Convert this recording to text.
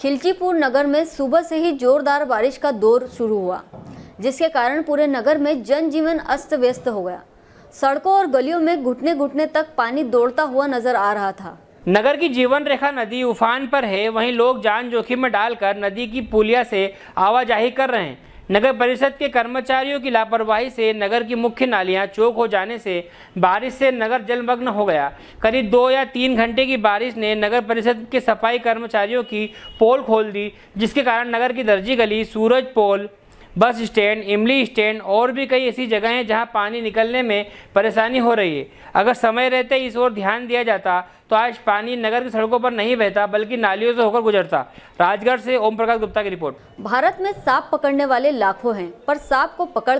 खिलचीपुर नगर में सुबह से ही जोरदार बारिश का दौर शुरू हुआ जिसके कारण पूरे नगर में जनजीवन अस्त व्यस्त हो गया सड़कों और गलियों में घुटने घुटने तक पानी दौड़ता हुआ नजर आ रहा था नगर की जीवन रेखा नदी उफान पर है वहीं लोग जान जोखिम में डालकर नदी की पुलिया से आवाजाही कर रहे हैं नगर परिषद के कर्मचारियों की लापरवाही से नगर की मुख्य नालियां चौक हो जाने से बारिश से नगर जलमग्न हो गया करीब दो या तीन घंटे की बारिश ने नगर परिषद के सफाई कर्मचारियों की पोल खोल दी जिसके कारण नगर की दर्जी गली सूरज पोल बस स्टैंड इमली स्टैंड और भी कई ऐसी जगह हैं जहाँ पानी निकलने में परेशानी हो रही है अगर समय रहते इस ओर ध्यान दिया जाता तो आज पानी नगर की सड़कों पर नहीं बहता बल्कि नालियों से होकर गुजरता राजगढ़ से ओम प्रकाश गुप्ता की रिपोर्ट भारत में सांप पकड़ने वाले लाखों हैं पर सांप को पकड़